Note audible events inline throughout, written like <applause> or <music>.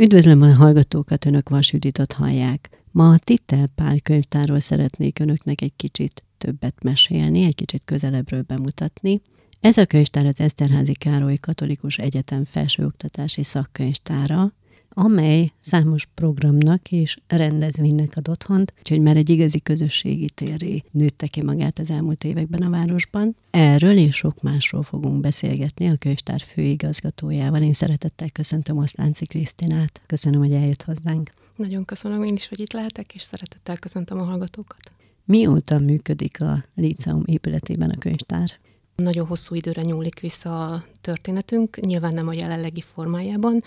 Üdvözlöm a hallgatókat, Önök Vasüditot hallják. Ma a Titel Pál könyvtárról szeretnék Önöknek egy kicsit többet mesélni, egy kicsit közelebbről bemutatni. Ez a könyvtár az Eszterházi Károly Katolikus Egyetem felsőoktatási szakkönyvtára, amely számos programnak és rendezvénynek ad otthont, úgyhogy már egy igazi közösségi térré nőtte ki magát az elmúlt években a városban. Erről és sok másról fogunk beszélgetni a könyvtár főigazgatójával. Én szeretettel köszöntöm Oszlánci Krisztinát. Köszönöm, hogy eljött hozzánk. Nagyon köszönöm én is, hogy itt lehetek, és szeretettel köszöntöm a hallgatókat. Mióta működik a Liceum épületében a könyvtár? Nagyon hosszú időre nyúlik vissza a történetünk, nyilván nem a jelenlegi formájában,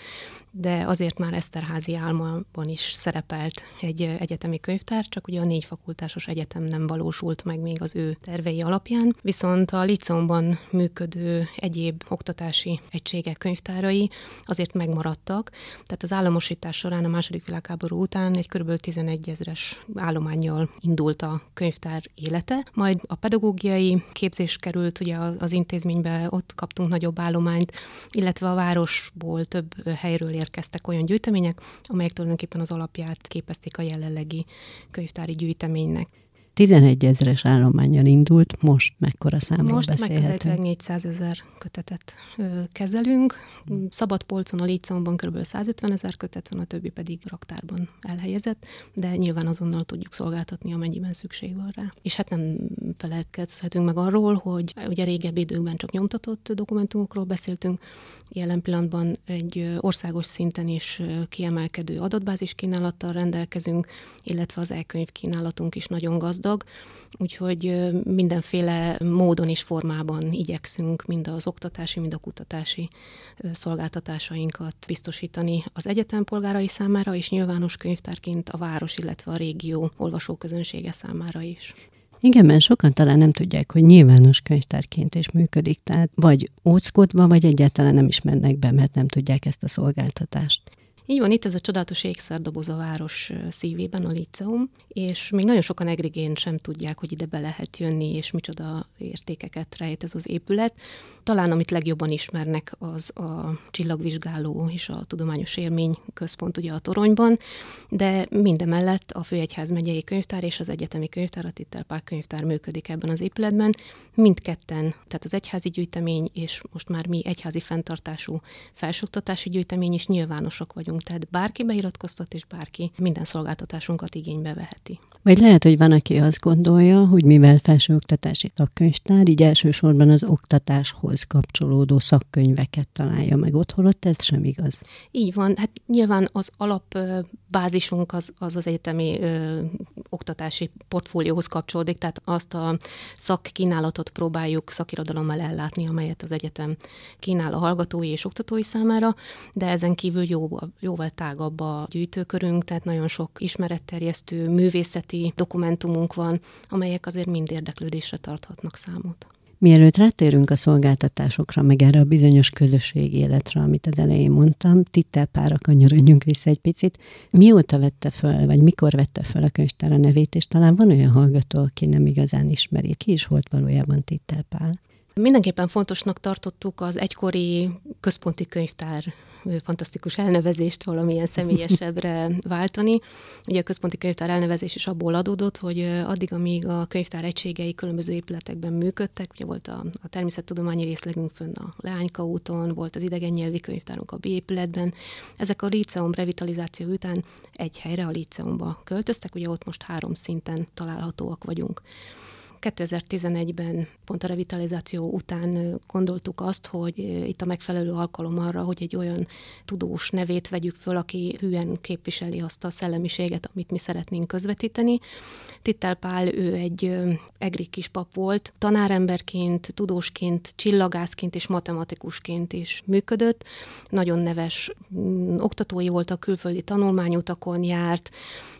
de azért már Eszterházi álmában is szerepelt egy egyetemi könyvtár, csak ugye a négy fakultásos egyetem nem valósult meg még az ő tervei alapján, viszont a Liceumban működő egyéb oktatási egységek könyvtárai azért megmaradtak, tehát az államosítás során a második világháború után egy kb. 11 ezres állományjal indult a könyvtár élete, majd a pedagógiai képzés került ugye az intézménybe, ott kaptunk nagyobb állományt, állományt, illetve a városból több helyről érkeztek olyan gyűjtemények, amelyek tulajdonképpen az alapját képezték a jelenlegi könyvtári gyűjteménynek. 11 ezres állományjal indult, most mekkora számról most beszélhetünk? Most meg 400 ezer kötetet kezelünk. Hm. Szabad polcon, a létszámban kb. 150 ezer kötet van, a többi pedig raktárban elhelyezett, de nyilván azonnal tudjuk szolgáltatni, amennyiben szükség van rá. És hát nem felelkezhetünk meg arról, hogy ugye régebbi időkben csak nyomtatott dokumentumokról beszéltünk, jelen pillanatban egy országos szinten is kiemelkedő adatbázis kínálattal rendelkezünk, illetve az elkönyv kínálatunk is nagyon gazdag, gazdag, úgyhogy mindenféle módon és formában igyekszünk mind az oktatási, mind a kutatási szolgáltatásainkat biztosítani az egyetem polgárai számára, és nyilvános könyvtárként a város, illetve a régió olvasóközönsége számára is. Igen, mert sokan talán nem tudják, hogy nyilvános könyvtárként is működik, tehát vagy óckodva, vagy egyáltalán nem ismernek be, mert nem tudják ezt a szolgáltatást. Így van, itt ez a csodálatos ékszerdoboz a város szívében, a liceum, és még nagyon sokan egrigén sem tudják, hogy ide be lehet jönni, és micsoda értékeket rejt ez az épület. Talán amit legjobban ismernek az a csillagvizsgáló és a tudományos élmény központ ugye a toronyban, de mindemellett a Főegyház megyei könyvtár és az egyetemi könyvtár, a Tittelpák könyvtár működik ebben az épületben. Mindketten, tehát az egyházi gyűjtemény és most már mi egyházi fenntartású felsőoktatási gyűjtemény is nyilvánosak vagyunk vagyunk, tehát bárki beiratkoztat, és bárki minden szolgáltatásunkat igénybe veheti. Vagy lehet, hogy van, aki azt gondolja, hogy mivel felsőoktatási tagkönyvtár, így elsősorban az oktatáshoz kapcsolódó szakkönyveket találja meg otthon, ott ez sem igaz. Így van, hát nyilván az alapbázisunk az az, az egyetemi ö, oktatási portfólióhoz kapcsolódik, tehát azt a szakkínálatot próbáljuk szakirodalommal ellátni, amelyet az egyetem kínál a hallgatói és oktatói számára, de ezen kívül jó, jóval tágabb a gyűjtőkörünk, tehát nagyon sok ismeretterjesztő művészet művészeti dokumentumunk van, amelyek azért mind érdeklődésre tarthatnak számot. Mielőtt rátérünk a szolgáltatásokra, meg erre a bizonyos közösségi életre, amit az elején mondtam, tittel a kanyarodjunk vissza egy picit. Mióta vette föl, vagy mikor vette föl a könyvtár a nevét, és talán van olyan hallgató, aki nem igazán ismeri. Ki is volt valójában tittel pár. Mindenképpen fontosnak tartottuk az egykori központi könyvtár fantasztikus elnevezést valamilyen személyesebbre <laughs> váltani. Ugye a központi könyvtár elnevezés is abból adódott, hogy addig, amíg a könyvtár egységei különböző épületekben működtek, ugye volt a, a természettudományi részlegünk fönn a Leányka úton, volt az idegen nyelvi könyvtárunk a B épületben. Ezek a Liceum revitalizáció után egy helyre a Liceumba költöztek, ugye ott most három szinten találhatóak vagyunk. 2011-ben, pont a revitalizáció után gondoltuk azt, hogy itt a megfelelő alkalom arra, hogy egy olyan tudós nevét vegyük föl, aki hűen képviseli azt a szellemiséget, amit mi szeretnénk közvetíteni. Tittel Pál, ő egy egri kispap volt, tanáremberként, tudósként, csillagászként és matematikusként is működött. Nagyon neves mm, oktatói volt a külföldi tanulmányutakon járt,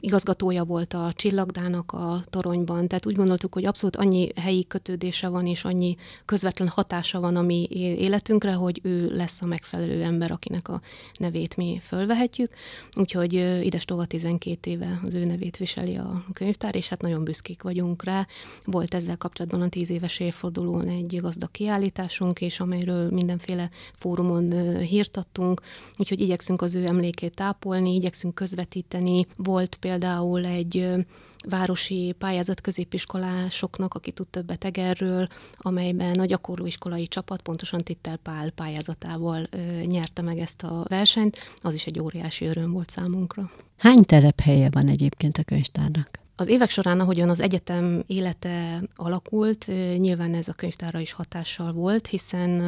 igazgatója volt a csillagdának a toronyban, tehát úgy gondoltuk, hogy abszolút viszont annyi helyi kötődése van, és annyi közvetlen hatása van a mi életünkre, hogy ő lesz a megfelelő ember, akinek a nevét mi fölvehetjük. Úgyhogy ides tova 12 éve az ő nevét viseli a könyvtár, és hát nagyon büszkék vagyunk rá. Volt ezzel kapcsolatban a 10 éves évfordulón egy gazdag kiállításunk, és amelyről mindenféle fórumon hírt úgyhogy igyekszünk az ő emlékét tápolni, igyekszünk közvetíteni. Volt például egy városi pályázat középiskolásoknak, aki tud többet Egerről, amelyben a gyakorlóiskolai csapat pontosan Tittel Pál pályázatával nyerte meg ezt a versenyt. Az is egy óriási öröm volt számunkra. Hány telephelye van egyébként a könyvtárnak? Az évek során, ahogyan az egyetem élete alakult, nyilván ez a könyvtára is hatással volt, hiszen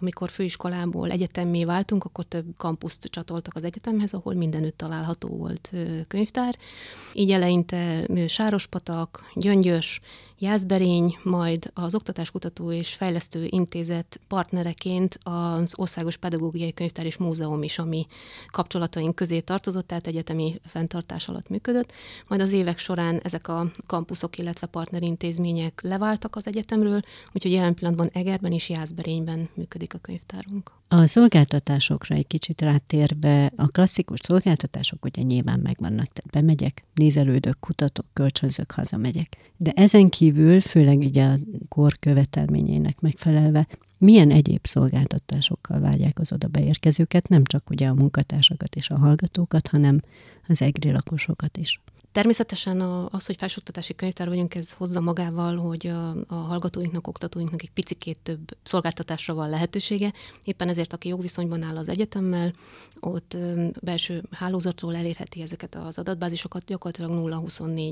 amikor főiskolából egyetemmé váltunk, akkor több kampuszt csatoltak az egyetemhez, ahol mindenütt található volt könyvtár. Így eleinte Sárospatak, Gyöngyös, Jászberény, majd az Oktatáskutató és Fejlesztő Intézet partnereként az Országos Pedagógiai Könyvtár és Múzeum is, ami kapcsolataink közé tartozott, tehát egyetemi fenntartás alatt működött. Majd az évek során ezek a kampuszok, illetve partnerintézmények leváltak az egyetemről, úgyhogy jelen pillanatban Egerben és Jászberényben működik a könyvtárunk. A szolgáltatásokra egy kicsit rátérve, a klasszikus szolgáltatások ugye nyilván megvannak, tehát bemegyek, nézelődök, kutatok, kölcsönzök, hazamegyek. De ezen kívül, főleg ugye a kor követelményének megfelelve, milyen egyéb szolgáltatásokkal várják az oda beérkezőket, nem csak ugye a munkatársakat és a hallgatókat, hanem az egri lakosokat is. Természetesen a, az, hogy felsőoktatási könyvtár vagyunk, ez hozza magával, hogy a, a hallgatóinknak, oktatóinknak egy picikét több szolgáltatásra van lehetősége. Éppen ezért, aki jogviszonyban áll az egyetemmel, ott belső hálózatról elérheti ezeket az adatbázisokat gyakorlatilag 0-24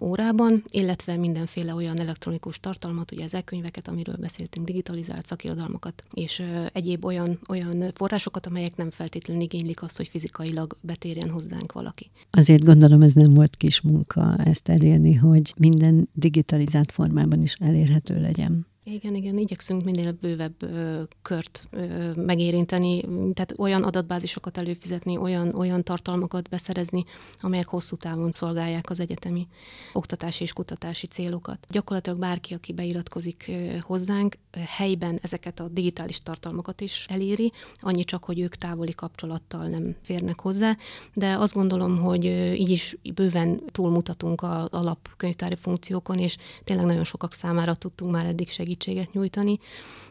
órában, illetve mindenféle olyan elektronikus tartalmat, ugye az e-könyveket, amiről beszéltünk, digitalizált szakirodalmakat, és egyéb olyan, olyan forrásokat, amelyek nem feltétlenül igénylik azt, hogy fizikailag betérjen hozzánk valaki. Azért gondolom ez nem volt azért kis munka ezt elérni, hogy minden digitalizált formában is elérhető legyen. Igen, igen, igyekszünk minél bővebb ö, kört ö, megérinteni, tehát olyan adatbázisokat előfizetni, olyan, olyan tartalmakat beszerezni, amelyek hosszú távon szolgálják az egyetemi oktatási és kutatási célokat. Gyakorlatilag bárki, aki beiratkozik ö, hozzánk, ö, helyben ezeket a digitális tartalmakat is eléri, annyi csak, hogy ők távoli kapcsolattal nem férnek hozzá, de azt gondolom, hogy ö, így is bőven túlmutatunk az alapkönyvtári funkciókon, és tényleg nagyon sokak számára tudtunk már eddig segíteni segítséget nyújtani.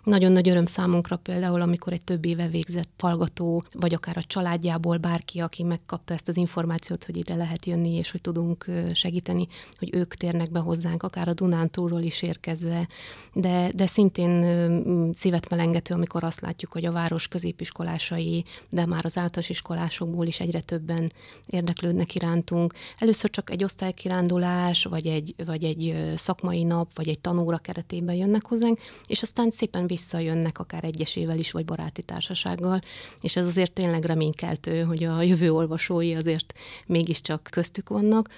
Nagyon nagy öröm számunkra például, amikor egy több éve végzett hallgató, vagy akár a családjából bárki, aki megkapta ezt az információt, hogy ide lehet jönni, és hogy tudunk segíteni, hogy ők térnek be hozzánk, akár a Dunántúlról is érkezve, de, de szintén szívet melengető, amikor azt látjuk, hogy a város középiskolásai, de már az általános iskolásokból is egyre többen érdeklődnek irántunk. Először csak egy osztálykirándulás, vagy egy, vagy egy szakmai nap, vagy egy tanóra keretében jönnek hozzánk, és aztán szépen visszajönnek akár egyesével is, vagy baráti társasággal, és ez azért tényleg reménykeltő, hogy a jövő olvasói azért mégiscsak köztük vannak.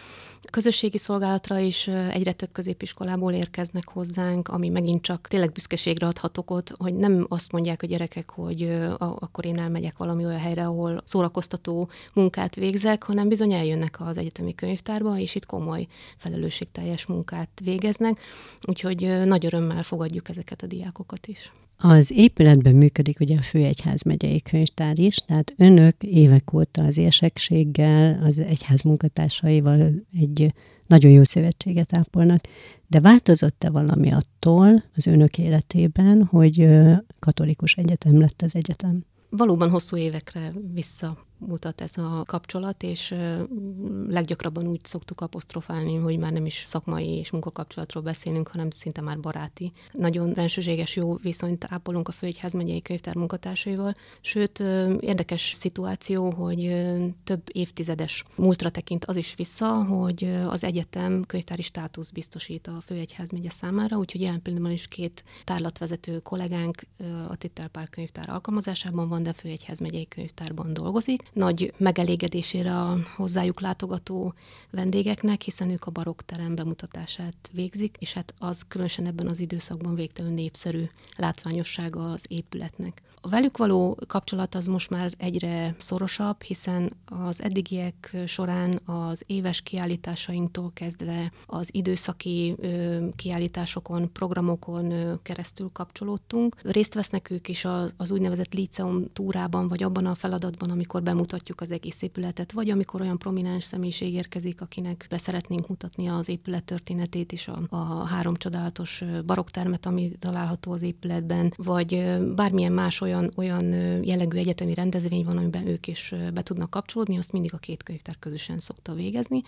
Közösségi szolgálatra is egyre több középiskolából érkeznek hozzánk, ami megint csak tényleg büszkeségre adhatok ott, hogy nem azt mondják a gyerekek, hogy a, akkor én elmegyek valami olyan helyre, ahol szórakoztató munkát végzek, hanem bizony eljönnek az egyetemi könyvtárba, és itt komoly felelősségteljes munkát végeznek, úgyhogy nagy örömmel fogadjuk ezeket a diákokat is. Az épületben működik ugye a Főegyházmegyei Könyvtár is, tehát önök évek óta az érsekséggel, az egyház munkatársaival egy nagyon jó szövetséget ápolnak, de változott-e valami attól az önök életében, hogy katolikus egyetem lett az egyetem? Valóban hosszú évekre vissza mutat ez a kapcsolat, és leggyakrabban úgy szoktuk apostrofálni, hogy már nem is szakmai és munkakapcsolatról beszélünk, hanem szinte már baráti. Nagyon bensőséges jó viszonyt ápolunk a Főegyház megyei könyvtár munkatársaival, sőt, érdekes szituáció, hogy több évtizedes múltra tekint az is vissza, hogy az egyetem könyvtári státusz biztosít a Főegyház megye számára, úgyhogy jelen pillanatban is két tárlatvezető kollégánk a Tittelpár könyvtár alkalmazásában van, de a Főegyház megyei könyvtárban dolgozik, nagy megelégedésére a hozzájuk látogató vendégeknek, hiszen ők a terem bemutatását végzik, és hát az különösen ebben az időszakban végtelenül népszerű látványossága az épületnek. A velük való kapcsolat az most már egyre szorosabb, hiszen az eddigiek során az éves kiállításainktól kezdve az időszaki kiállításokon, programokon keresztül kapcsolódtunk. Részt vesznek ők is az úgynevezett liceum túrában, vagy abban a feladatban, amikor bemutatjuk az egész épületet, vagy amikor olyan prominens személyiség érkezik, akinek be szeretnénk mutatni az épület történetét és a, a három csodálatos baroktermet, ami található az épületben, vagy bármilyen más olyan olyan, olyan jellegű egyetemi rendezvény van, amiben ők is be tudnak kapcsolódni, azt mindig a két könyvtár közösen szokta végezni,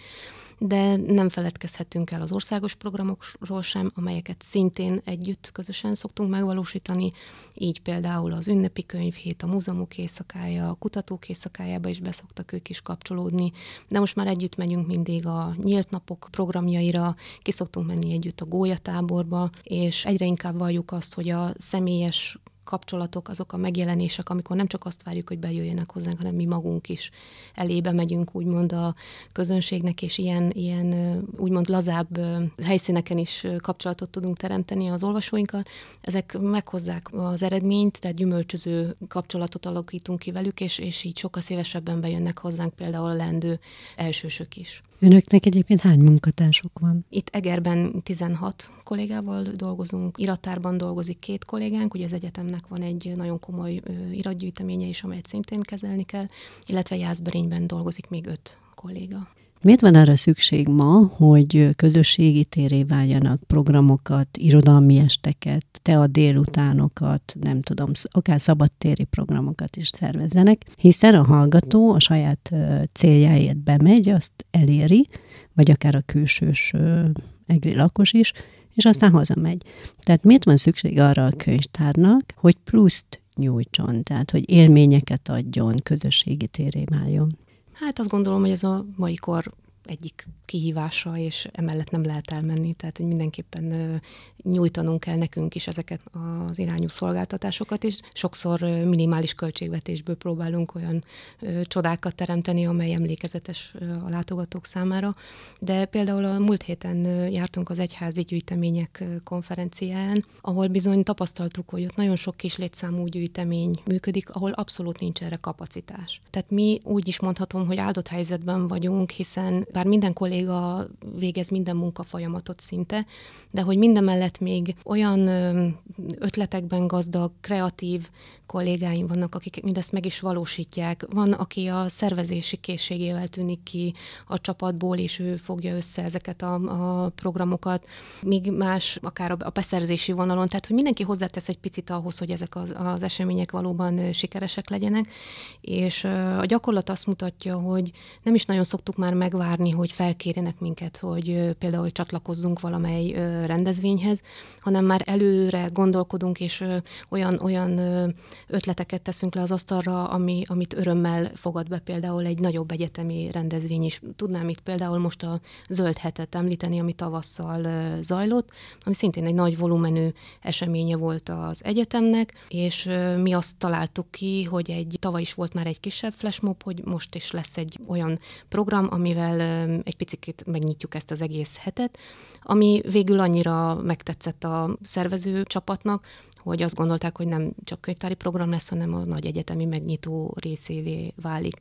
de nem feledkezhetünk el az országos programokról sem, amelyeket szintén együtt közösen szoktunk megvalósítani, így például az ünnepi könyvhét, a múzeumok éjszakája, a kutatók éjszakájába is beszoktak ők is kapcsolódni, de most már együtt megyünk mindig a nyílt napok programjaira, ki szoktunk menni együtt a gólyatáborba, és egyre inkább valljuk azt, hogy a személyes kapcsolatok, azok a megjelenések, amikor nem csak azt várjuk, hogy bejöjjenek hozzánk, hanem mi magunk is elébe megyünk, úgymond a közönségnek, és ilyen, ilyen úgymond lazább helyszíneken is kapcsolatot tudunk teremteni az olvasóinkkal. Ezek meghozzák az eredményt, tehát gyümölcsöző kapcsolatot alakítunk ki velük, és, és így sokkal szívesebben bejönnek hozzánk például a lendő elsősök is. Önöknek egyébként hány munkatársuk van? Itt Egerben 16 kollégával dolgozunk, iratárban dolgozik két kollégánk, ugye az egyetemnek van egy nagyon komoly iratgyűjteménye is, amelyet szintén kezelni kell, illetve Jászberényben dolgozik még öt kolléga. Miért van arra szükség ma, hogy közösségi téré váljanak programokat, irodalmi esteket, te a délutánokat, nem tudom, akár szabadtéri programokat is szervezzenek, hiszen a hallgató a saját céljáért bemegy, azt eléri, vagy akár a külsős egri lakos is, és aztán hazamegy. Tehát miért van szükség arra a könyvtárnak, hogy pluszt nyújtson, tehát hogy élményeket adjon, közösségi téré váljon? Hát azt gondolom, hogy ez a mai kor egyik kihívása, és emellett nem lehet elmenni, tehát hogy mindenképpen nyújtanunk kell nekünk is ezeket az irányú szolgáltatásokat, és sokszor minimális költségvetésből próbálunk olyan csodákat teremteni, amely emlékezetes a látogatók számára. De például a múlt héten jártunk az egyházi gyűjtemények konferenciáján, ahol bizony tapasztaltuk, hogy ott nagyon sok kis létszámú gyűjtemény működik, ahol abszolút nincs erre kapacitás. Tehát mi úgy is mondhatom, hogy áldott helyzetben vagyunk, hiszen bár minden kolléga végez minden munkafolyamatot szinte, de hogy mindemellett még olyan ötletekben gazdag, kreatív kollégáim vannak, akik mindezt meg is valósítják. Van, aki a szervezési készségével tűnik ki a csapatból, és ő fogja össze ezeket a, a programokat, míg más akár a beszerzési vonalon, tehát hogy mindenki hozzátesz egy picit ahhoz, hogy ezek az, az események valóban sikeresek legyenek, és a gyakorlat azt mutatja, hogy nem is nagyon szoktuk már megvárni, kérni, hogy felkérjenek minket, hogy például hogy csatlakozzunk valamely rendezvényhez, hanem már előre gondolkodunk, és olyan, olyan ötleteket teszünk le az asztalra, ami, amit örömmel fogad be például egy nagyobb egyetemi rendezvény is. Tudnám itt például most a Zöld Hetet említeni, ami tavasszal zajlott, ami szintén egy nagy volumenű eseménye volt az egyetemnek, és mi azt találtuk ki, hogy egy tavaly is volt már egy kisebb flashmob, hogy most is lesz egy olyan program, amivel egy picit megnyitjuk ezt az egész hetet, ami végül annyira megtetszett a szervező csapatnak, hogy azt gondolták, hogy nem csak könyvtári program lesz, hanem a nagy egyetemi megnyitó részévé válik.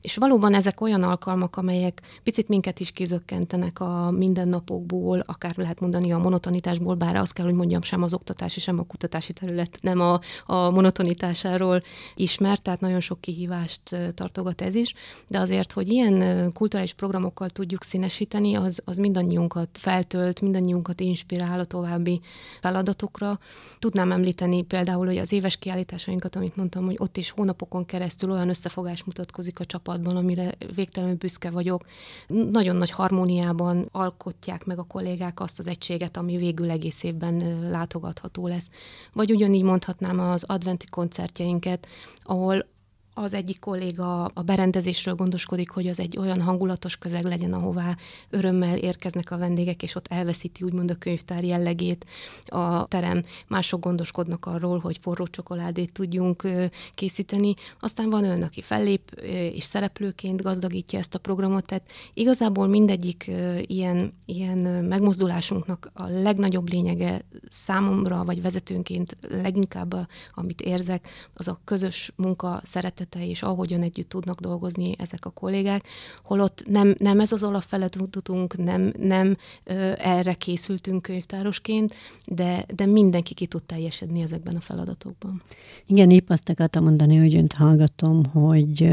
És valóban ezek olyan alkalmak, amelyek picit minket is kizökkentenek a mindennapokból, akár lehet mondani a monotonitásból, bár azt kell, hogy mondjam, sem az oktatási, sem a kutatási terület nem a, a monotonitásáról ismert, tehát nagyon sok kihívást tartogat ez is, de azért, hogy ilyen kulturális programokkal tudjuk színesíteni, az, az mindannyiunkat feltölt, tölt, mindannyiunkat inspirál a további feladatokra. Tudnám említeni például, hogy az éves kiállításainkat, amit mondtam, hogy ott is hónapokon keresztül olyan összefogás mutatkozik a csapatban, amire végtelenül büszke vagyok. Nagyon nagy harmóniában alkotják meg a kollégák azt az egységet, ami végül egész évben látogatható lesz. Vagy ugyanígy mondhatnám az adventi koncertjeinket, ahol az egyik kolléga a berendezésről gondoskodik, hogy az egy olyan hangulatos közeg legyen, ahová örömmel érkeznek a vendégek, és ott elveszíti úgymond a könyvtár jellegét a terem. Mások gondoskodnak arról, hogy forró csokoládét tudjunk készíteni. Aztán van ön, aki fellép és szereplőként gazdagítja ezt a programot, tehát igazából mindegyik ilyen, ilyen megmozdulásunknak a legnagyobb lényege számomra, vagy vezetőnként leginkább, a, amit érzek, az a közös munka, szeretet helyzete, és ahogyan együtt tudnak dolgozni ezek a kollégák, holott nem, nem ez az alapfele tudunk, nem, nem ö, erre készültünk könyvtárosként, de, de mindenki ki tud teljesedni ezekben a feladatokban. Igen, épp azt akartam mondani, hogy önt hallgatom, hogy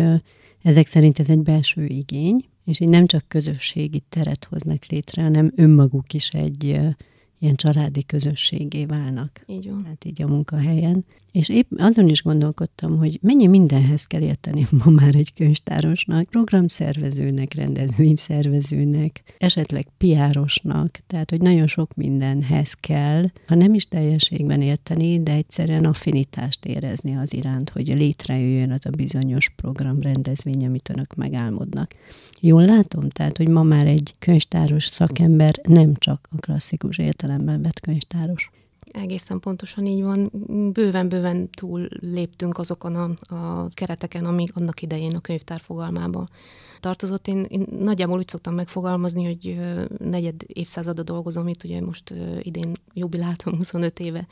ezek szerint ez egy belső igény, és így nem csak közösségi teret hoznak létre, hanem önmaguk is egy ilyen családi közösségé válnak. Így van. Hát így a munkahelyen. És épp azon is gondolkodtam, hogy mennyi mindenhez kell érteni ma már egy könyvtárosnak, programszervezőnek, rendezvényszervezőnek, esetleg piárosnak, tehát hogy nagyon sok mindenhez kell, ha nem is teljeségben érteni, de egyszerűen affinitást érezni az iránt, hogy létrejöjjön az a bizonyos program, rendezvény, amit önök megálmodnak. Jól látom? Tehát, hogy ma már egy könyvtáros szakember nem csak a klasszikus értelemben vett könyvtáros. Egészen pontosan így van. Bőven-bőven túl léptünk azokon a, a kereteken, ami annak idején a könyvtár fogalmába tartozott. Én, én nagyjából úgy szoktam megfogalmazni, hogy negyed évszázada dolgozom itt, ugye most idén jubiláltam 25 éve.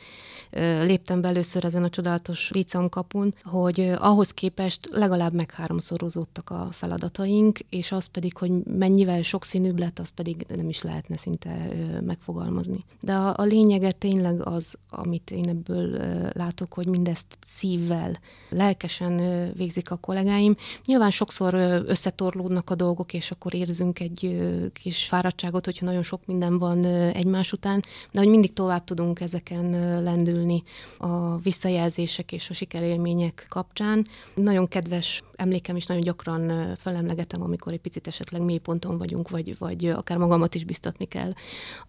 Léptem be először ezen a csodálatos Liceum kapun, hogy ahhoz képest legalább megháromszorozódtak a feladataink, és az pedig, hogy mennyivel sokszínűbb lett, az pedig nem is lehetne szinte megfogalmazni. De a, a lényeget tényleg az, amit én ebből látok, hogy mindezt szívvel, lelkesen végzik a kollégáim. Nyilván sokszor összetorlódnak a dolgok, és akkor érzünk egy kis fáradtságot, hogyha nagyon sok minden van egymás után, de hogy mindig tovább tudunk ezeken lendülni a visszajelzések és a sikerélmények kapcsán. Nagyon kedves emlékem is nagyon gyakran felemlegetem, amikor egy picit esetleg mély ponton vagyunk, vagy, vagy akár magamat is biztatni kell,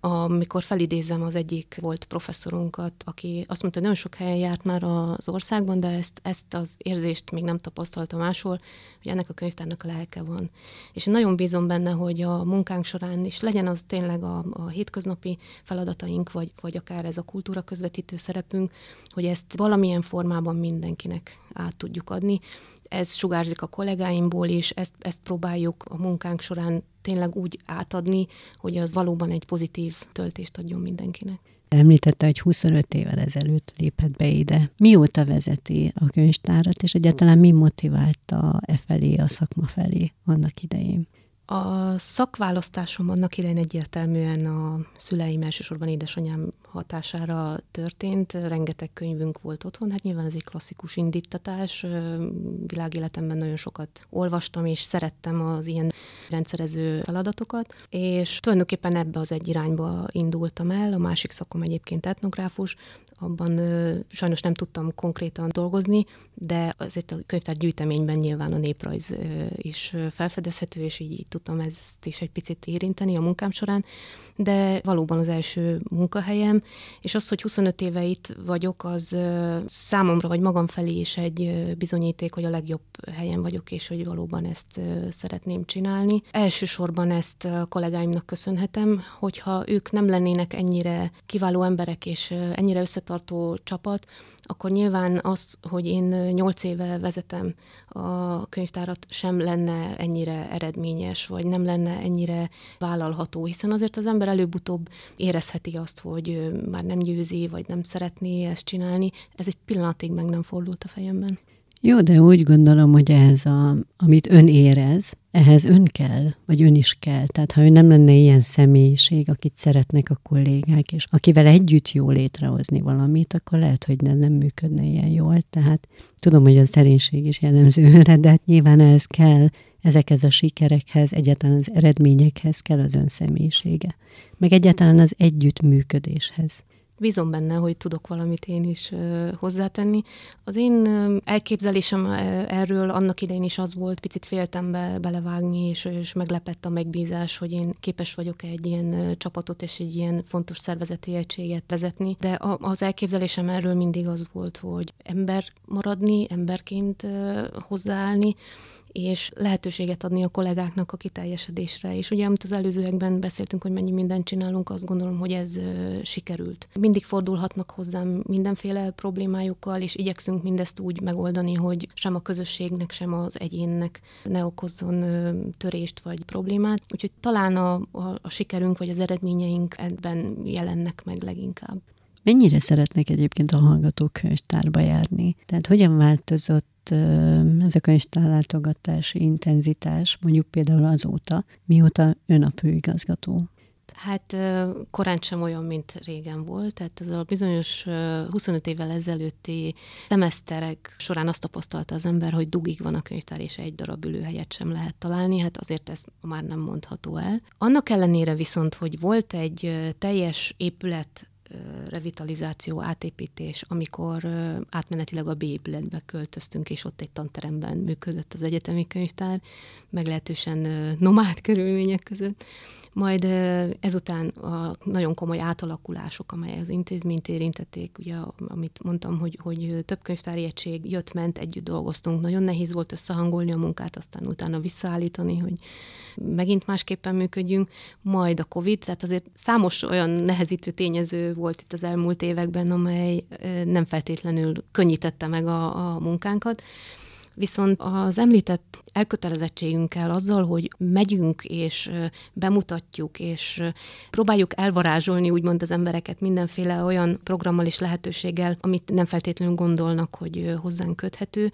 amikor felidézem az egyik volt professzor professzorunkat, aki azt mondta, hogy nagyon sok helyen járt már az országban, de ezt, ezt az érzést még nem tapasztalta máshol, hogy ennek a könyvtárnak a lelke van. És én nagyon bízom benne, hogy a munkánk során is legyen az tényleg a, a hétköznapi feladataink, vagy, vagy akár ez a kultúra közvetítő szerepünk, hogy ezt valamilyen formában mindenkinek át tudjuk adni. Ez sugárzik a kollégáimból is, ezt, ezt próbáljuk a munkánk során tényleg úgy átadni, hogy az valóban egy pozitív töltést adjon mindenkinek. Említette, hogy 25 évvel ezelőtt lépett be ide. Mióta vezeti a könyvtárat, és egyáltalán mi motiválta e felé, a szakma felé annak idején? A szakválasztásom annak idején egyértelműen a szüleim, elsősorban édesanyám hatására történt. Rengeteg könyvünk volt otthon, hát nyilván ez egy klasszikus indítatás. Világéletemben nagyon sokat olvastam, és szerettem az ilyen rendszerező feladatokat, és tulajdonképpen ebbe az egy irányba indultam el. A másik szakom egyébként etnográfus, abban sajnos nem tudtam konkrétan dolgozni, de azért a könyvtár gyűjteményben nyilván a néprajz is felfedezhető, és így, így tudtam ezt is egy picit érinteni a munkám során, de valóban az első munkahelyem, és az, hogy 25 éve itt vagyok, az számomra vagy magam felé is egy bizonyíték, hogy a legjobb helyen vagyok, és hogy valóban ezt szeretném csinálni. Elsősorban ezt a kollégáimnak köszönhetem, hogyha ők nem lennének ennyire kiváló emberek, és ennyire összetudják tartó csapat, akkor nyilván az, hogy én nyolc éve vezetem a könyvtárat, sem lenne ennyire eredményes, vagy nem lenne ennyire vállalható, hiszen azért az ember előbb-utóbb érezheti azt, hogy már nem győzi, vagy nem szeretné ezt csinálni. Ez egy pillanatig meg nem fordult a fejemben. Jó, de úgy gondolom, hogy ehhez, a, amit ön érez, ehhez ön kell, vagy ön is kell. Tehát ha ő nem lenne ilyen személyiség, akit szeretnek a kollégák, és akivel együtt jó létrehozni valamit, akkor lehet, hogy nem, nem működne ilyen jól. Tehát tudom, hogy a szerénység is jellemző <laughs> önre, de hát nyilván ez kell, ezekhez a sikerekhez, egyáltalán az eredményekhez kell az ön személyisége. Meg egyáltalán az együttműködéshez bízom benne, hogy tudok valamit én is hozzátenni. Az én elképzelésem erről annak idején is az volt, picit féltem be, belevágni, és, és meglepett a megbízás, hogy én képes vagyok egy ilyen csapatot és egy ilyen fontos szervezeti egységet vezetni. De az elképzelésem erről mindig az volt, hogy ember maradni, emberként hozzáállni, és lehetőséget adni a kollégáknak a kiteljesedésre. És ugye, amit az előzőekben beszéltünk, hogy mennyi mindent csinálunk, azt gondolom, hogy ez sikerült. Mindig fordulhatnak hozzám mindenféle problémájukkal, és igyekszünk mindezt úgy megoldani, hogy sem a közösségnek, sem az egyénnek ne okozzon törést vagy problémát. Úgyhogy talán a, a, a sikerünk vagy az eredményeink ebben jelennek meg leginkább. Mennyire szeretnek egyébként a hallgatók könyvtárba járni? Tehát hogyan változott ez a könyvtárlátogatás intenzitás, mondjuk például azóta, mióta ön a főigazgató? Hát korán sem olyan, mint régen volt. Tehát az a bizonyos 25 évvel ezelőtti szemeszterek során azt tapasztalta az ember, hogy dugig van a könyvtár, és egy darab ülőhelyet sem lehet találni. Hát azért ez már nem mondható el. Annak ellenére viszont, hogy volt egy teljes épület revitalizáció, átépítés, amikor átmenetileg a B épületbe költöztünk, és ott egy tanteremben működött az egyetemi könyvtár, meglehetősen nomád körülmények között, majd ezután a nagyon komoly átalakulások, amely az intézményt érintették, ugye, amit mondtam, hogy, hogy több könyvtári egység jött-ment, együtt dolgoztunk, nagyon nehéz volt összehangolni a munkát, aztán utána visszaállítani, hogy megint másképpen működjünk, majd a COVID, tehát azért számos olyan nehezítő tényező volt itt az elmúlt években, amely nem feltétlenül könnyítette meg a, a munkánkat, Viszont az említett elkötelezettségünkkel azzal, hogy megyünk és bemutatjuk, és próbáljuk elvarázsolni úgymond az embereket mindenféle olyan programmal és lehetőséggel, amit nem feltétlenül gondolnak, hogy hozzánk köthető,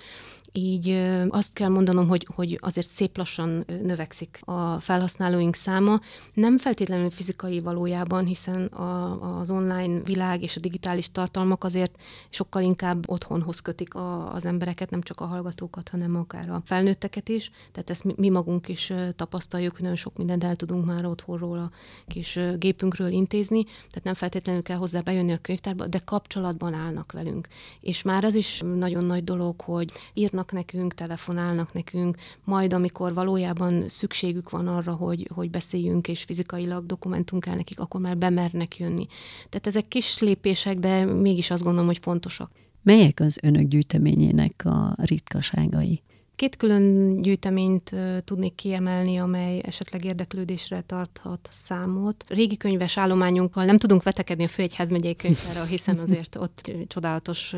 így azt kell mondanom, hogy, hogy azért szép lassan növekszik a felhasználóink száma. Nem feltétlenül fizikai valójában, hiszen a, az online világ és a digitális tartalmak azért sokkal inkább otthonhoz kötik a, az embereket, nem csak a hallgatókat, hanem akár a felnőtteket is. Tehát ezt mi, mi magunk is tapasztaljuk, hogy nagyon sok mindent el tudunk már otthonról a kis gépünkről intézni, tehát nem feltétlenül kell hozzá bejönni a könyvtárba, de kapcsolatban állnak velünk. És már az is nagyon nagy dolog, hogy írnak írnak nekünk, telefonálnak nekünk, majd amikor valójában szükségük van arra, hogy, hogy beszéljünk, és fizikailag dokumentunk el nekik, akkor már bemernek jönni. Tehát ezek kis lépések, de mégis azt gondolom, hogy fontosak. Melyek az önök gyűjteményének a ritkaságai? Két külön gyűjteményt tudnék kiemelni, amely esetleg érdeklődésre tarthat számot. Régi könyves állományunkkal nem tudunk vetekedni a megyei könyvtárral, hiszen azért <laughs> ott csodálatos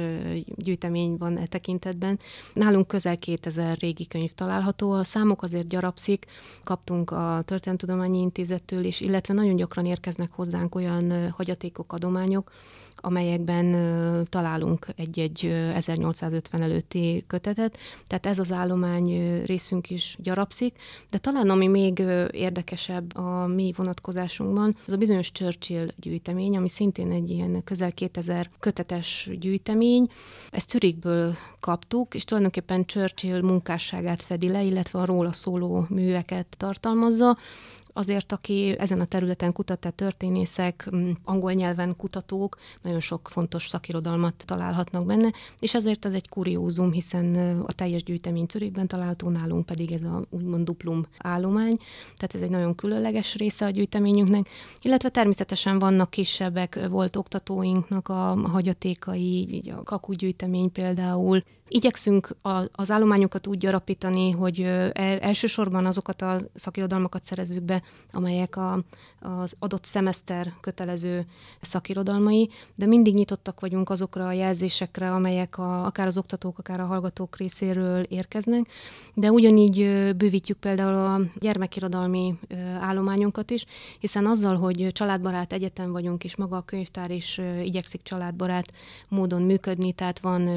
gyűjtemény van e tekintetben. Nálunk közel 2000 régi könyv található, a számok azért gyarapszik, kaptunk a Történetudományi Intézettől is, illetve nagyon gyakran érkeznek hozzánk olyan hagyatékok, adományok, amelyekben találunk egy-egy 1850 előtti kötetet. Tehát ez az állomány részünk is gyarapszik, de talán ami még érdekesebb a mi vonatkozásunkban, az a bizonyos Churchill gyűjtemény, ami szintén egy ilyen közel 2000 kötetes gyűjtemény. Ezt Zürichből kaptuk, és tulajdonképpen Churchill munkásságát fedi le, illetve a róla szóló műveket tartalmazza azért, aki ezen a területen kutat, tehát történészek, angol nyelven kutatók, nagyon sok fontos szakirodalmat találhatnak benne, és ezért ez egy kuriózum, hiszen a teljes gyűjtemény törékben található, nálunk pedig ez a úgymond duplum állomány, tehát ez egy nagyon különleges része a gyűjteményünknek, illetve természetesen vannak kisebbek, volt oktatóinknak a hagyatékai, így a kakugyűjtemény például, Igyekszünk az állományokat úgy gyarapítani, hogy e, elsősorban azokat a szakirodalmakat szerezzük be, amelyek a, az adott szemeszter kötelező szakirodalmai, de mindig nyitottak vagyunk azokra a jelzésekre, amelyek a, akár az oktatók, akár a hallgatók részéről érkeznek, de ugyanígy bővítjük például a gyermekirodalmi állományunkat is, hiszen azzal, hogy családbarát egyetem vagyunk, és maga a könyvtár is igyekszik családbarát módon működni, tehát van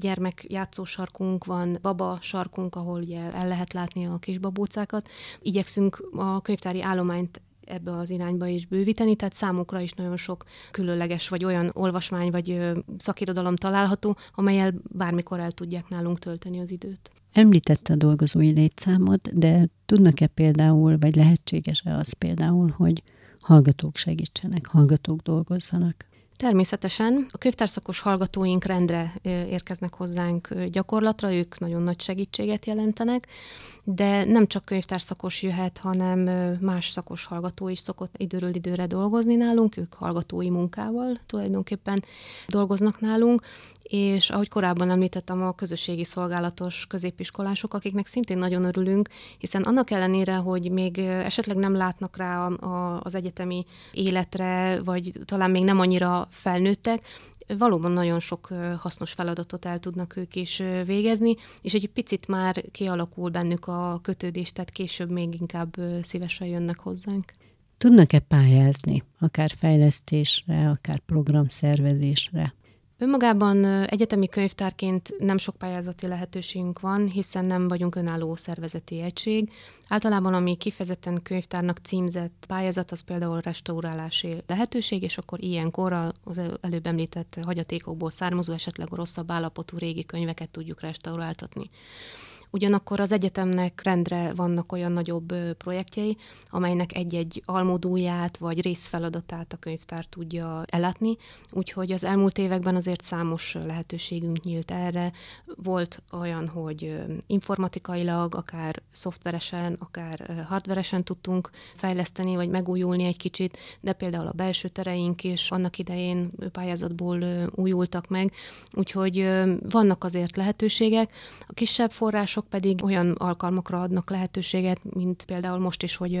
gyermek játszósarkunk van, baba sarkunk, ahol ugye el lehet látni a kisbabócákat. Igyekszünk a könyvtári állományt ebbe az irányba is bővíteni, tehát számukra is nagyon sok különleges vagy olyan olvasmány vagy szakirodalom található, amelyel bármikor el tudják nálunk tölteni az időt. Említette a dolgozói létszámot, de tudnak-e például, vagy lehetséges-e az például, hogy hallgatók segítsenek, hallgatók dolgozzanak? Természetesen. A könyvtárszakos hallgatóink rendre érkeznek hozzánk gyakorlatra, ők nagyon nagy segítséget jelentenek de nem csak könyvtárszakos jöhet, hanem más szakos hallgató is szokott időről időre dolgozni nálunk, ők hallgatói munkával tulajdonképpen dolgoznak nálunk, és ahogy korábban említettem, a közösségi szolgálatos középiskolások, akiknek szintén nagyon örülünk, hiszen annak ellenére, hogy még esetleg nem látnak rá a, a, az egyetemi életre, vagy talán még nem annyira felnőttek, valóban nagyon sok hasznos feladatot el tudnak ők is végezni, és egy picit már kialakul bennük a kötődés, tehát később még inkább szívesen jönnek hozzánk. Tudnak-e pályázni, akár fejlesztésre, akár programszervezésre? Önmagában egyetemi könyvtárként nem sok pályázati lehetőségünk van, hiszen nem vagyunk önálló szervezeti egység. Általában ami kifejezetten könyvtárnak címzett pályázat, az például restaurálási lehetőség, és akkor ilyenkor az előbb említett hagyatékokból származó, esetleg rosszabb állapotú régi könyveket tudjuk restauráltatni. Ugyanakkor az egyetemnek rendre vannak olyan nagyobb projektjei, amelynek egy-egy almodulját vagy részfeladatát a könyvtár tudja ellátni, úgyhogy az elmúlt években azért számos lehetőségünk nyílt erre. Volt olyan, hogy informatikailag, akár szoftveresen, akár hardveresen tudtunk fejleszteni, vagy megújulni egy kicsit, de például a belső tereink is annak idején pályázatból újultak meg, úgyhogy vannak azért lehetőségek. A kisebb források azok pedig olyan alkalmakra adnak lehetőséget, mint például most is, hogy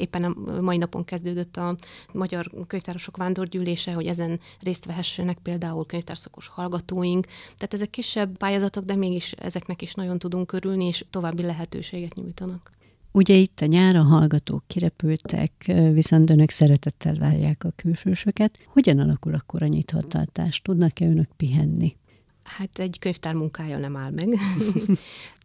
éppen a mai napon kezdődött a Magyar Könyvtárosok Vándorgyűlése, hogy ezen részt vehessenek például könyvtárszakos hallgatóink. Tehát ezek kisebb pályázatok, de mégis ezeknek is nagyon tudunk örülni, és további lehetőséget nyújtanak. Ugye itt a nyára hallgatók kirepültek, viszont önök szeretettel várják a külsősöket. Hogyan alakul akkor a nyitvatartás? Tudnak-e önök pihenni? Hát egy könyvtár munkája nem áll meg. <laughs>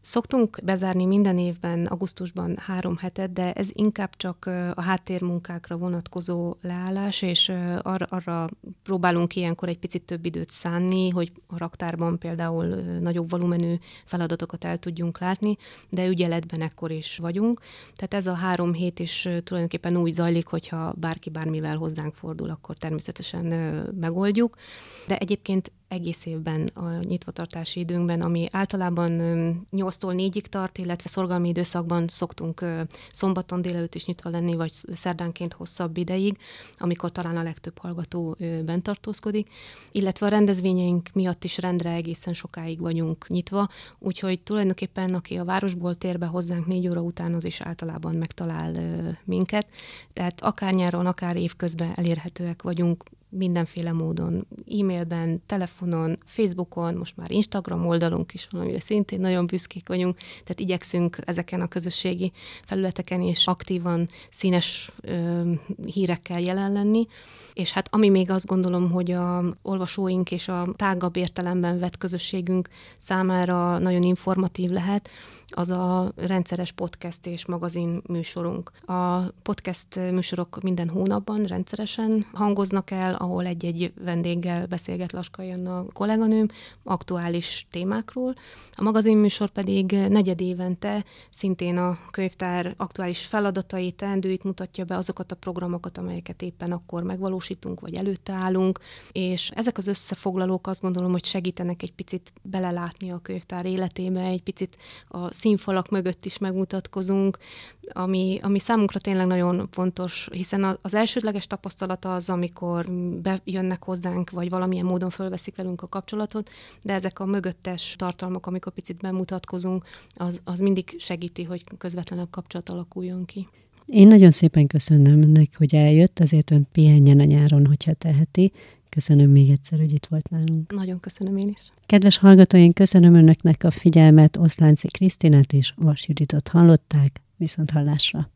Szoktunk bezárni minden évben, augusztusban három hetet, de ez inkább csak a háttérmunkákra vonatkozó leállás, és arra, arra próbálunk ilyenkor egy picit több időt szánni, hogy a raktárban például nagyobb volumenű feladatokat el tudjunk látni, de ügyeletben ekkor is vagyunk. Tehát ez a három hét is tulajdonképpen úgy zajlik, hogyha bárki bármivel hozzánk fordul, akkor természetesen megoldjuk. De egyébként egész évben a nyitvatartási időnkben, ami általában 8 8-tól 4-ig tart, illetve szorgalmi időszakban szoktunk szombaton délelőtt is nyitva lenni, vagy szerdánként hosszabb ideig, amikor talán a legtöbb hallgató bent tartózkodik, illetve a rendezvényeink miatt is rendre egészen sokáig vagyunk nyitva, úgyhogy tulajdonképpen aki a városból térbe hozzánk négy óra után, az is általában megtalál minket, tehát akár nyáron, akár évközben elérhetőek vagyunk mindenféle módon, e-mailben, telefonon, Facebookon, most már Instagram oldalunk is van, amire szintén nagyon büszkék vagyunk, tehát igyekszünk ezeken a közösségi felületeken és aktívan színes ö, hírekkel jelen lenni, és hát ami még azt gondolom, hogy a olvasóink és a tágabb értelemben vett közösségünk számára nagyon informatív lehet, az a rendszeres podcast és magazin műsorunk. A podcast műsorok minden hónapban rendszeresen hangoznak el, ahol egy-egy vendéggel beszélget Laska a kolléganőm aktuális témákról. A magazin műsor pedig negyed évente szintén a könyvtár aktuális feladatait, teendőit mutatja be azokat a programokat, amelyeket éppen akkor megvalósítunk, vagy előtte állunk, és ezek az összefoglalók azt gondolom, hogy segítenek egy picit belelátni a könyvtár életébe, egy picit a színfalak mögött is megmutatkozunk, ami, ami számunkra tényleg nagyon fontos, hiszen az elsődleges tapasztalata az, amikor bejönnek hozzánk, vagy valamilyen módon fölveszik velünk a kapcsolatot, de ezek a mögöttes tartalmak, amikor picit bemutatkozunk, az, az mindig segíti, hogy közvetlenebb kapcsolat alakuljon ki. Én nagyon szépen köszönöm önnek, hogy eljött, azért ön pihenjen a nyáron, hogyha teheti, Köszönöm még egyszer, hogy itt volt nálunk. Nagyon köszönöm én is. Kedves hallgatóink, köszönöm önöknek a figyelmet. Oszlánci Krisztinát és Vas Juditot hallották. Viszont hallásra!